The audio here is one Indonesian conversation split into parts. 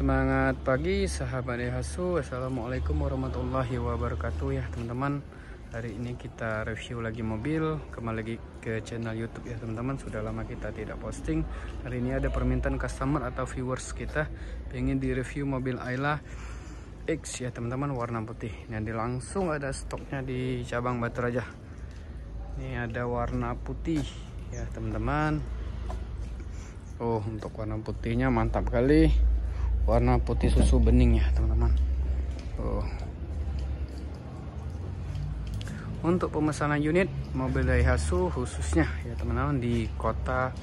Semangat pagi sahabat Dehasu Assalamualaikum warahmatullahi wabarakatuh ya teman-teman Hari ini kita review lagi mobil Kembali lagi ke channel youtube ya teman-teman Sudah lama kita tidak posting Hari ini ada permintaan customer atau viewers kita Pengen review mobil Ayla X ya teman-teman warna putih Nanti langsung ada stoknya di cabang Batu Raja Ini ada warna putih ya teman-teman Oh untuk warna putihnya mantap kali warna putih susu bening ya teman-teman untuk pemesanan unit mobil Daihatsu khususnya ya teman-teman di kota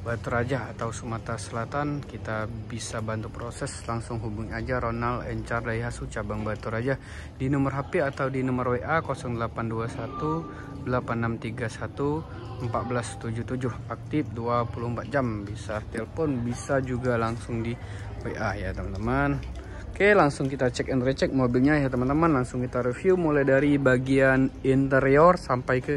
Baturaja atau Sumatera Selatan kita bisa bantu proses langsung hubungi aja Ronald Encar Daihatsu cabang Baturaja di nomor HP atau di nomor WA 0821 8631 1477 aktif 24 jam bisa telepon bisa juga langsung di WA ya teman-teman Oke langsung kita cek and recheck mobilnya ya teman-teman Langsung kita review mulai dari bagian interior sampai ke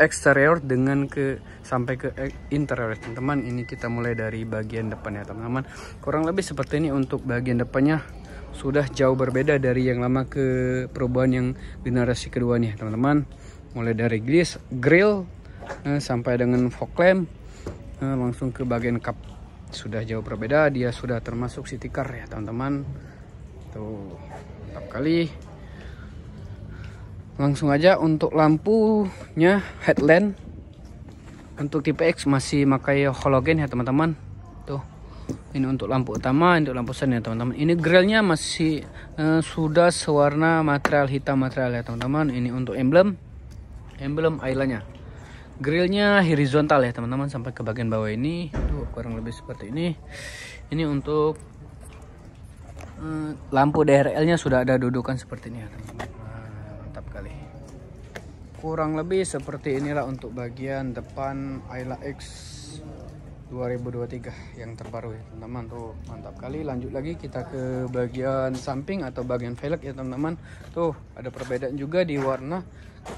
eksterior dengan ke sampai ke e- interior teman-teman ini kita mulai dari bagian depan ya teman-teman kurang lebih seperti ini untuk bagian depannya sudah jauh berbeda dari yang lama ke perubahan yang generasi kedua nih teman-teman mulai dari grill, grill eh, sampai dengan fog lamp eh, langsung ke bagian kap sudah jauh berbeda dia sudah termasuk city car ya teman-teman tuh mantap kali langsung aja untuk lampunya headlamp untuk tipe X masih pakai halogen ya teman-teman tuh ini untuk lampu utama untuk lampu sen ya teman-teman ini grillnya masih eh, sudah sewarna material hitam material ya teman-teman ini untuk emblem emblem islandnya grillnya horizontal ya teman-teman sampai ke bagian bawah ini tuh kurang lebih seperti ini ini untuk uh, lampu DRL nya sudah ada dudukan seperti ini ya teman-teman nah, mantap kali kurang lebih seperti inilah untuk bagian depan Ayla X 2023 yang terbaru ya teman-teman tuh mantap kali lanjut lagi kita ke bagian samping atau bagian velg ya teman-teman tuh ada perbedaan juga di warna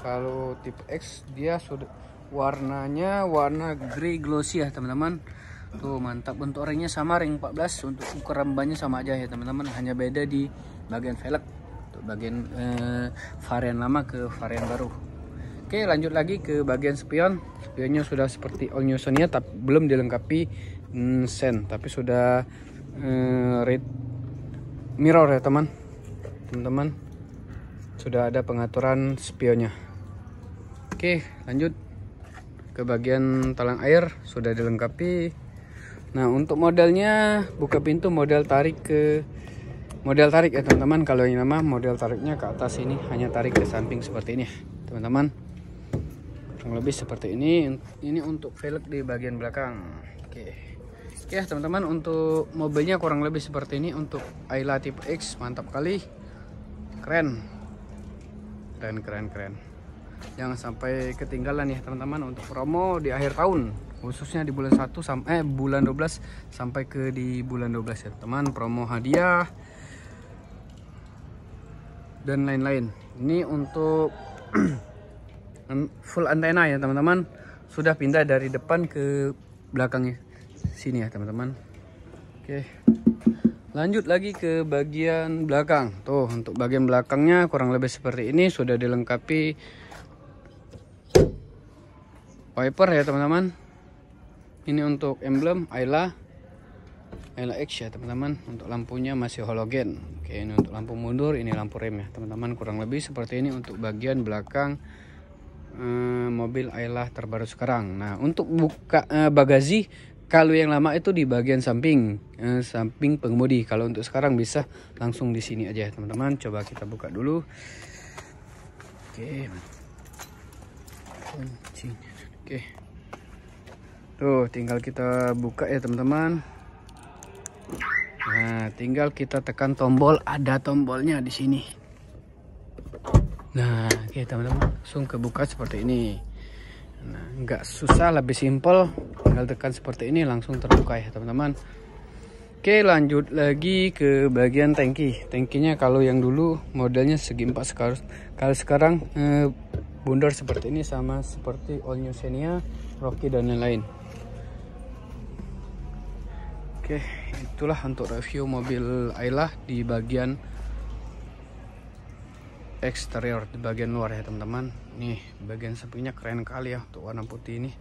kalau tipe X dia sudah warnanya warna grey glossy ya teman-teman tuh mantap untuk ringnya sama ring 14 untuk ukuran bannya sama aja ya teman-teman hanya beda di bagian velg untuk bagian eh, varian lama ke varian baru oke lanjut lagi ke bagian spion spionnya sudah seperti all new Sonia tapi belum dilengkapi mm, sen tapi sudah eh, red mirror ya teman teman-teman sudah ada pengaturan spionnya oke lanjut ke bagian talang air sudah dilengkapi nah untuk modelnya buka pintu model tarik ke model tarik ya teman-teman kalau yang nama model tariknya ke atas ini hanya tarik ke samping seperti ini ya, teman-teman kurang lebih seperti ini ini untuk velg di bagian belakang oke ya teman-teman untuk mobilnya kurang lebih seperti ini untuk Ayla tipe X mantap kali keren keren keren keren jangan sampai ketinggalan ya teman-teman untuk promo di akhir tahun khususnya di bulan 1 sampai eh bulan 12 sampai ke di bulan 12 ya teman promo hadiah dan lain-lain ini untuk full antena ya teman-teman sudah pindah dari depan ke belakangnya sini ya teman-teman oke lanjut lagi ke bagian belakang tuh untuk bagian belakangnya kurang lebih seperti ini sudah dilengkapi wiper ya teman-teman ini untuk emblem Ayla Ayla X ya teman-teman untuk lampunya masih halogen oke ini untuk lampu mundur ini lampu rem ya teman-teman kurang lebih seperti ini untuk bagian belakang eh, mobil Ayla terbaru sekarang nah untuk buka eh, bagasi kalau yang lama itu di bagian samping eh, samping pengemudi kalau untuk sekarang bisa langsung di sini aja teman-teman coba kita buka dulu oke kuncinya oke tuh tinggal kita buka ya teman-teman nah tinggal kita tekan tombol ada tombolnya di sini nah oke teman-teman langsung kebuka seperti ini nah nggak susah lebih simpel tinggal tekan seperti ini langsung terbuka ya teman-teman Oke lanjut lagi ke bagian tangki Tangkinya kalau yang dulu modelnya segi empat sekarang Kalau sekarang eh, bundar seperti ini sama seperti All New Xenia, Rocky dan lain-lain Oke itulah untuk review mobil Ayla di bagian eksterior di bagian luar ya teman-teman Nih bagian sampingnya keren kali ya untuk warna putih ini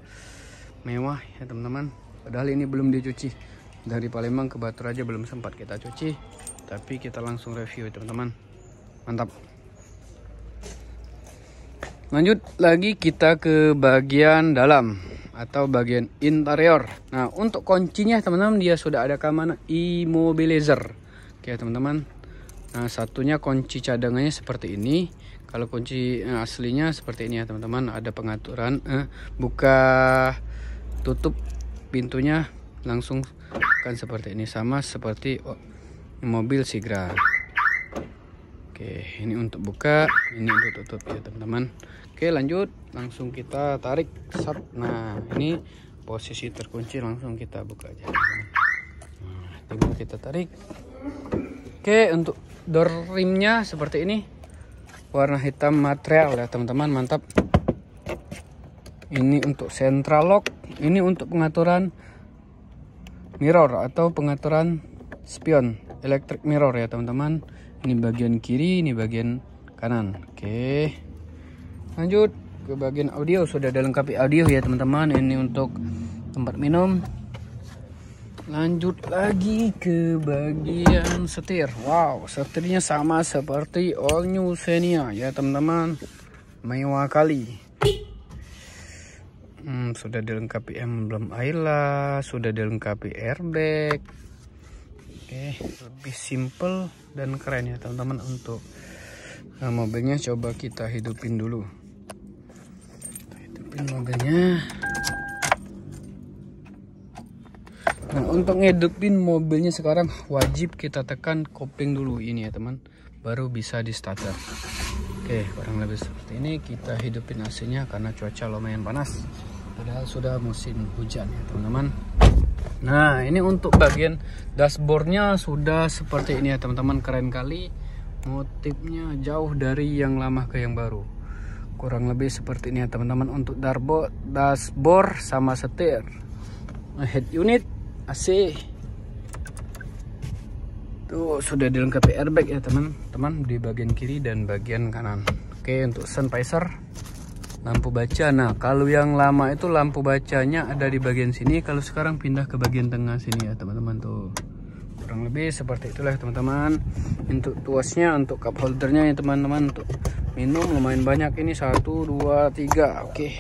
Mewah ya teman-teman Padahal ini belum dicuci dari Palembang ke Batu Raja belum sempat kita cuci tapi kita langsung review teman-teman mantap lanjut lagi kita ke bagian dalam atau bagian interior nah untuk kuncinya teman-teman dia sudah ada keamanan immobilizer oke teman-teman nah satunya kunci cadangannya seperti ini kalau kunci eh, aslinya seperti ini ya teman-teman ada pengaturan eh, buka tutup pintunya langsung kan seperti ini sama seperti oh, mobil Sigra Oke ini untuk buka ini untuk tutup ya teman-teman Oke lanjut langsung kita tarik sub nah ini posisi terkunci langsung kita buka aja nah, kita tarik Oke untuk door rimnya seperti ini warna hitam material ya teman-teman mantap ini untuk central lock ini untuk pengaturan mirror atau pengaturan spion electric mirror ya teman-teman ini bagian kiri ini bagian kanan oke lanjut ke bagian audio sudah ada lengkapi audio ya teman-teman ini untuk tempat minum lanjut lagi ke bagian setir wow setirnya sama seperti all new Xenia ya teman-teman mewah kali hmm, sudah dilengkapi emblem Ayla sudah dilengkapi airbag oke lebih simple dan keren ya teman-teman untuk nah, mobilnya coba kita hidupin dulu kita hidupin mobilnya Nah, untuk ngedupin mobilnya sekarang wajib kita tekan kopling dulu ini ya teman baru bisa di starter oke kurang lebih seperti ini kita hidupin AC nya karena cuaca lumayan panas padahal sudah musim hujan ya teman-teman nah ini untuk bagian dashboardnya sudah seperti ini ya teman-teman keren kali motifnya jauh dari yang lama ke yang baru kurang lebih seperti ini ya teman-teman untuk darbo dashboard sama setir head unit AC tuh sudah dilengkapi airbag ya teman-teman di bagian kiri dan bagian kanan oke untuk sun visor lampu baca nah kalau yang lama itu lampu bacanya ada di bagian sini kalau sekarang pindah ke bagian tengah sini ya teman-teman tuh kurang lebih seperti itulah teman-teman untuk tuasnya untuk cup holdernya ya teman-teman untuk minum lumayan banyak ini satu dua tiga oke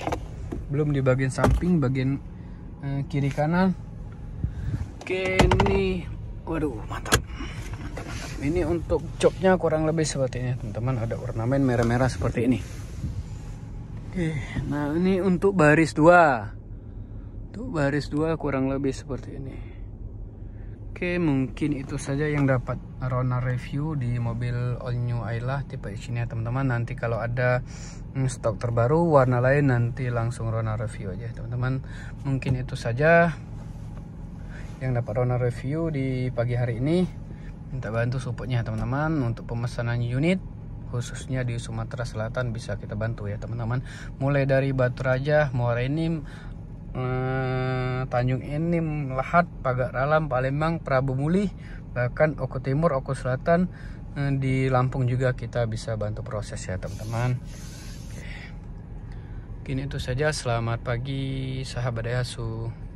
belum di bagian samping bagian eh, kiri kanan oke ini waduh mantap mantap ini untuk joknya kurang lebih seperti ini teman-teman ada ornamen merah-merah seperti ini Oke, eh, nah ini untuk baris 2. Untuk baris 2 kurang lebih seperti ini. Oke, mungkin itu saja yang dapat Rona review di mobil All New Ayla tipe ini ya teman-teman. Nanti kalau ada hmm, stok terbaru warna lain nanti langsung Rona review aja teman-teman. Mungkin itu saja yang dapat Rona review di pagi hari ini minta bantu supportnya teman-teman untuk pemesanan unit khususnya di Sumatera Selatan bisa kita bantu ya teman-teman mulai dari Batu Raja, Morenim eh, Tanjung Enim, Lahat, Pagak Ralam, Palembang, Prabu Muli bahkan Oku Timur, Oku Selatan eh, di Lampung juga kita bisa bantu proses ya teman-teman Kini itu saja, selamat pagi sahabat Dayasu.